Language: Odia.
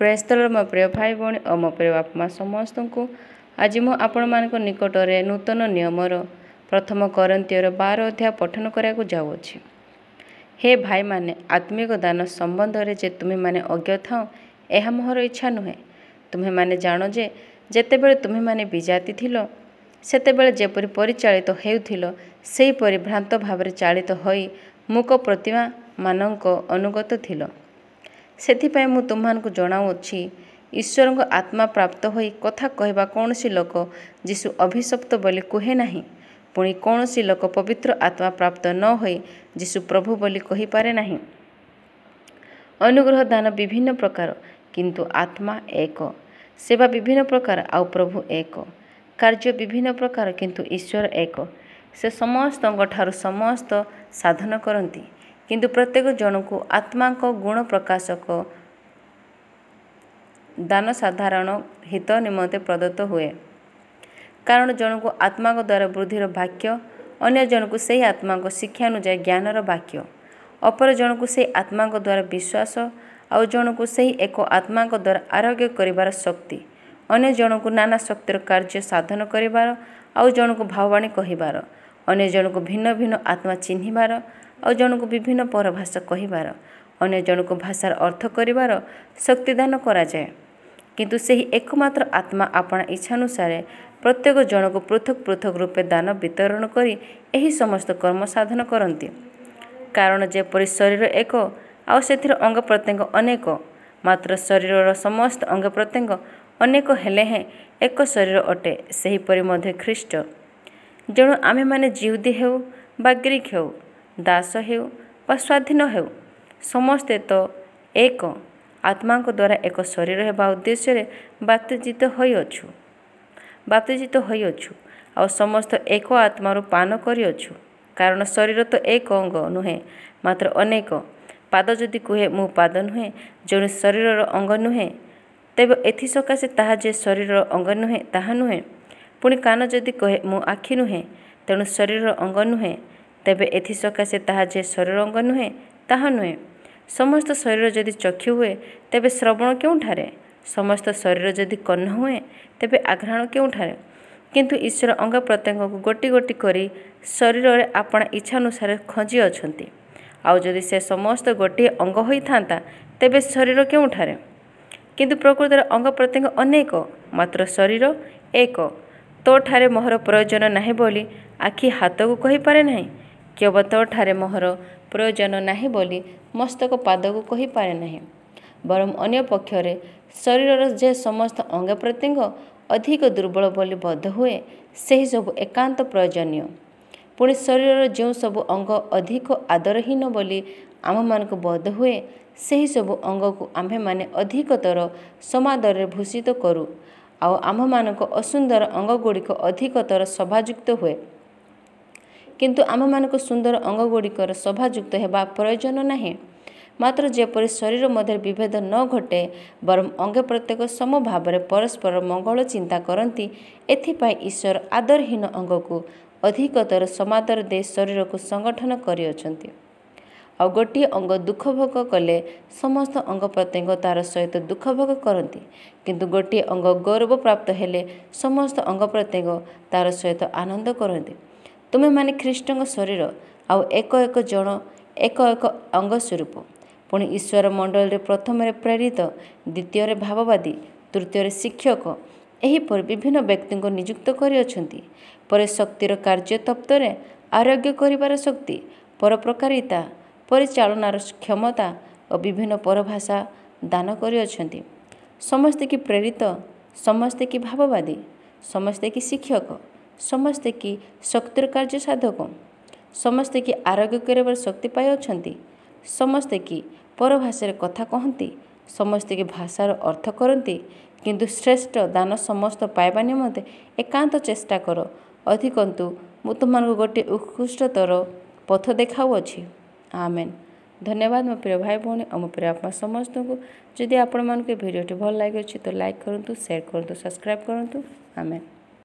ପ୍ରାୟସ୍ଥଳର ମୋ ପ୍ରିୟ ଭାଇ ଭଉଣୀ ଓ ମୋ ପ୍ରିୟ ବାପା ମା ସମସ୍ତଙ୍କୁ ଆଜି ମୁଁ ଆପଣମାନଙ୍କ ନିକଟରେ ନୂତନ ନିୟମର ପ୍ରଥମ କରନ୍ତିର ବାର ଅଧ୍ୟାୟ ପଠନ କରିବାକୁ ଯାଉଅଛି ହେ ଭାଇମାନେ ଆତ୍ମିକ ଦାନ ସମ୍ବନ୍ଧରେ ଯେ ତୁମେମାନେ ଅଜ୍ଞ ଥାଉ ଏହା ମୋର ଇଚ୍ଛା ନୁହେଁ ତୁମେମାନେ ଜାଣ ଯେ ଯେତେବେଳେ ତୁମେମାନେ ବିଜାତି ଥିଲ ସେତେବେଳେ ଯେପରି ପରିଚାଳିତ ହେଉଥିଲ ସେହିପରି ଭ୍ରାନ୍ତ ଭାବରେ ଚାଳିତ ହୋଇ ମୁକ ପ୍ରତିମାମାନଙ୍କ ଅନୁଗତ ଥିଲ ସେଥିପାଇଁ ମୁଁ ତୁମମାନଙ୍କୁ ଜଣାଉଅଛି ଈଶ୍ୱରଙ୍କ ଆତ୍ମା ପ୍ରାପ୍ତ ହୋଇ କଥା କହିବା କୌଣସି ଲୋକ ଯିଶୁ ଅଭିଶପ୍ତ ବୋଲି କୁହେ ନାହିଁ ପୁଣି କୌଣସି ଲୋକ ପବିତ୍ର ଆତ୍ମା ପ୍ରାପ୍ତ ନ ହୋଇ ଯୀଶୁ ପ୍ରଭୁ ବୋଲି କହିପାରେ ନାହିଁ ଅନୁଗ୍ରହ ଦାନ ବିଭିନ୍ନ ପ୍ରକାର କିନ୍ତୁ ଆତ୍ମା ଏକ ସେବା ବିଭିନ୍ନ ପ୍ରକାର ଆଉ ପ୍ରଭୁ ଏକ କାର୍ଯ୍ୟ ବିଭିନ୍ନ ପ୍ରକାର କିନ୍ତୁ ଈଶ୍ୱର ଏକ ସେ ସମସ୍ତଙ୍କଠାରୁ ସମସ୍ତ ସାଧନ କରନ୍ତି କିନ୍ତୁ ପ୍ରତ୍ୟେକ ଜଣଙ୍କୁ ଆତ୍ମାଙ୍କ ଗୁଣ ପ୍ରକାଶକ ଦାନ ସାଧାରଣ ହିତ ନିମନ୍ତେ ପ୍ରଦତ୍ତ ହୁଏ କାରଣ ଜଣଙ୍କୁ ଆତ୍ମାଙ୍କ ଦ୍ୱାରା ବୃଦ୍ଧିର ବାକ୍ୟ ଅନ୍ୟ ଜଣଙ୍କୁ ସେହି ଆତ୍ମାଙ୍କ ଶିକ୍ଷା ଅନୁଯାୟୀ ଜ୍ଞାନର ବାକ୍ୟ ଅପର ଜଣଙ୍କୁ ସେହି ଆତ୍ମାଙ୍କ ଦ୍ୱାରା ବିଶ୍ୱାସ ଆଉ ଜଣଙ୍କୁ ସେହି ଏକ ଆତ୍ମାଙ୍କ ଦ୍ୱାରା ଆରୋଗ୍ୟ କରିବାର ଶକ୍ତି ଅନ୍ୟ ଜଣଙ୍କୁ ନାନା ଶକ୍ତିର କାର୍ଯ୍ୟ ସାଧନ କରିବାର ଆଉ ଜଣଙ୍କୁ ଭାବବାଣୀ କହିବାର ଅନ୍ୟ ଜଣକୁ ଭିନ୍ନ ଭିନ୍ନ ଆତ୍ମା ଚିହ୍ନିବାର ଆଉ ଜଣକୁ ବିଭିନ୍ନ ପର ଭାଷା କହିବାର ଅନ୍ୟ ଜଣକୁ ଭାଷାର ଅର୍ଥ କରିବାର ଶକ୍ତିଦାନ କରାଯାଏ କିନ୍ତୁ ସେହି ଏକମାତ୍ର ଆତ୍ମା ଆପଣା ଇଚ୍ଛାନୁସାରେ ପ୍ରତ୍ୟେକ ଜଣକୁ ପୃଥକ୍ ପୃଥକ୍ ରୂପେ ଦାନ ବିତରଣ କରି ଏହି ସମସ୍ତ କର୍ମ ସାଧନ କରନ୍ତି କାରଣ ଯେପରି ଶରୀର ଏକ ଆଉ ସେଥିରେ ଅଙ୍ଗ ପ୍ରତ୍ୟଙ୍ଗ ଅନେକ ମାତ୍ର ଶରୀରର ସମସ୍ତ ଅଙ୍ଗ ପ୍ରତ୍ୟଙ୍ଗ ଅନେକ ହେଲେ ହେଁ ଏକ ଶରୀର ଅଟେ ସେହିପରି ମଧ୍ୟ ଖ୍ରୀଷ୍ଟ ଯେଣୁ ଆମେମାନେ ଜିହୁଦୀ ହେଉ ବା ଗ୍ରୀକ୍ ହେଉ ଦାସ ହେଉ ବା ସ୍ୱାଧୀନ ହେଉ ସମସ୍ତେ ତ ଏକ ଆତ୍ମାଙ୍କ ଦ୍ୱାରା ଏକ ଶରୀର ହେବା ଉଦ୍ଦେଶ୍ୟରେ ବାତିଜିତ ହୋଇଅଛୁ ବାତିଜିତ ହୋଇଅଛୁ ଆଉ ସମସ୍ତ ଏକ ଆତ୍ମାରୁ ପାନ କରିଅଛୁ କାରଣ ଶରୀର ତ ଏକ ଅଙ୍ଗ ନୁହେଁ ମାତ୍ର ଅନେକ ପାଦ ଯଦି କୁହେ ମୁଁ ପାଦ ନୁହେଁ ଯେଉଁ ଶରୀରର ଅଙ୍ଗ ନୁହେଁ ତେବେ ଏଥିସକାଶେ ତାହା ଯେ ଶରୀରର ଅଙ୍ଗ ନୁହେଁ ତାହା ନୁହେଁ ପୁଣି କାନ ଯଦି କହେ ମୁଁ ଆଖି ନୁହେଁ ତେଣୁ ଶରୀରର ଅଙ୍ଗ ନୁହେଁ ତେବେ ଏଥିସକାଶେ ତାହା ଯେ ଶରୀର ଅଙ୍ଗ ନୁହେଁ ତାହା ନୁହେଁ ସମସ୍ତ ଶରୀର ଯଦି ଚକ୍ଷୁ ହୁଏ ତେବେ ଶ୍ରବଣ କେଉଁଠାରେ ସମସ୍ତ ଶରୀର ଯଦି କର୍ଣ୍ଣ ହୁଏ ତେବେ ଆଘ୍ରାଣ କେଉଁଠାରେ କିନ୍ତୁ ଈଶ୍ୱର ଅଙ୍ଗ ପ୍ରତ୍ୟଙ୍ଗକୁ ଗୋଟି ଗୋଟି କରି ଶରୀରରେ ଆପଣ ଇଚ୍ଛାନୁସାରେ ଖଞ୍ଜି ଅଛନ୍ତି ଆଉ ଯଦି ସେ ସମସ୍ତ ଗୋଟିଏ ଅଙ୍ଗ ହୋଇଥାନ୍ତା ତେବେ ଶରୀର କେଉଁଠାରେ କିନ୍ତୁ ପ୍ରକୃତରେ ଅଙ୍ଗ ପ୍ରତ୍ୟଙ୍ଗ ଅନେକ ମାତ୍ର ଶରୀର ଏକ ତୋ ଠାରେ ମୋହର ପ୍ରୟୋଜନ ନାହିଁ ବୋଲି ଆଖି ହାତକୁ କହିପାରେ ନାହିଁ କେବଳ ତୋଠାରେ ମୋହର ପ୍ରୟୋଜନ ନାହିଁ ବୋଲି ମସ୍ତକ ପାଦକୁ କହିପାରେ ନାହିଁ ବରଂ ଅନ୍ୟ ପକ୍ଷରେ ଶରୀରର ଯେ ସମସ୍ତ ଅଙ୍ଗ ପ୍ରତ୍ୟଙ୍ଗ ଅଧିକ ଦୁର୍ବଳ ବୋଲି ବୋଧ ହୁଏ ସେହିସବୁ ଏକାନ୍ତ ପ୍ରୟୋଜନୀୟ ପୁଣି ଶରୀରର ଯେଉଁ ସବୁ ଅଙ୍ଗ ଅଧିକ ଆଦରହୀନ ବୋଲି ଆମମାନଙ୍କୁ ବୋଧ ହୁଏ ସେହିସବୁ ଅଙ୍ଗକୁ ଆମ୍ଭେମାନେ ଅଧିକତର ସମାଦରରେ ଭୂଷିତ କରୁ ଆଉ ଆମ୍ଭମାନଙ୍କ ଅସୁନ୍ଦର ଅଙ୍ଗଗୁଡ଼ିକ ଅଧିକତର ସଭାଯୁକ୍ତ ହୁଏ କିନ୍ତୁ ଆମ୍ଭମାନଙ୍କ ସୁନ୍ଦର ଅଙ୍ଗ ଗୁଡ଼ିକର ଶୋଭାଯୁକ୍ତ ହେବା ପ୍ରୟୋଜନ ନାହିଁ ମାତ୍ର ଯେପରି ଶରୀର ମଧ୍ୟରେ ବିଭେଦ ନ ଘଟେ ବରଂ ଅଙ୍ଗ ପ୍ରତ୍ୟେକ ସମ ଭାବରେ ପରସ୍ପର ମଙ୍ଗଳ ଚିନ୍ତା କରନ୍ତି ଏଥିପାଇଁ ଈଶ୍ୱର ଆଦରହୀନ ଅଙ୍ଗକୁ ଅଧିକତର ସମାଦର ଦେଇ ଶରୀରକୁ ସଂଗଠନ କରିଅଛନ୍ତି ଆଉ ଗୋଟିଏ ଅଙ୍ଗ ଦୁଃଖ ଭୋଗ କଲେ ସମସ୍ତ ଅଙ୍ଗ ପ୍ରତ୍ୟଙ୍ଗ ତାର ସହିତ ଦୁଃଖ ଭୋଗ କରନ୍ତି କିନ୍ତୁ ଗୋଟିଏ ଅଙ୍ଗ ଗୌରବପ୍ରାପ୍ତ ହେଲେ ସମସ୍ତ ଅଙ୍ଗ ପ୍ରତ୍ୟଙ୍ଗ ତାର ସହିତ ଆନନ୍ଦ କରନ୍ତି ତୁମେମାନେ ଖ୍ରୀଷ୍ଟଙ୍କ ଶରୀର ଆଉ ଏକ ଏକ ଜଣ ଏକ ଏକ ଅଙ୍ଗ ସ୍ୱରୂପ ପୁଣି ଈଶ୍ୱର ମଣ୍ଡଳରେ ପ୍ରଥମରେ ପ୍ରେରିତ ଦ୍ୱିତୀୟରେ ଭାବବାଦୀ ତୃତୀୟରେ ଶିକ୍ଷକ ଏହିପରି ବିଭିନ୍ନ ବ୍ୟକ୍ତିଙ୍କୁ ନିଯୁକ୍ତ କରିଅଛନ୍ତି ପରେ ଶକ୍ତିର କାର୍ଯ୍ୟ ତପ୍ତରେ ଆରୋଗ୍ୟ କରିବାର ଶକ୍ତି ପରପ୍ରକାରିତା ପରିଚାଳନାର କ୍ଷମତା ଓ ବିଭିନ୍ନ ପରଭାଷା ଦାନ କରିଅଛନ୍ତି ସମସ୍ତେ କି ପ୍ରେରିତ ସମସ୍ତେ କି ଭାବବାଦୀ ସମସ୍ତେ କି ଶିକ୍ଷକ ସମସ୍ତେ କି ଶକ୍ତିର କାର୍ଯ୍ୟ ସାଧକ ସମସ୍ତେ କି ଆରୋଗ୍ୟ କରିବାର ଶକ୍ତି ପାଇଅଛନ୍ତି ସମସ୍ତେ କି ପରଭାଷାରେ କଥା କହନ୍ତି ସମସ୍ତେ କି ଭାଷାର ଅର୍ଥ କରନ୍ତି କିନ୍ତୁ ଶ୍ରେଷ୍ଠ ଦାନ ସମସ୍ତ ପାଇବା ନିମନ୍ତେ ଏକାନ୍ତ ଚେଷ୍ଟା କର ଅଧିକନ୍ତୁ ମୁଁ ତୁମମାନଙ୍କୁ ଗୋଟିଏ ଉତ୍କୃଷ୍ଟତର ପଥ ଦେଖାଉଅଛି ଆମେନ୍ ଧନ୍ୟବାଦ ମୋ ପ୍ରିୟ ଭାଇ ଭଉଣୀ ଆଉ ମୋ ପ୍ରିୟ ଆପଣ ସମସ୍ତଙ୍କୁ ଯଦି ଆପଣମାନଙ୍କୁ ଏ ଭିଡ଼ିଓଟି ଭଲ ଲାଗିଅଛି ତ ଲାଇକ୍ କରନ୍ତୁ ସେୟାର କରନ୍ତୁ ସବସ୍କ୍ରାଇବ୍ କରନ୍ତୁ ଆମେନ୍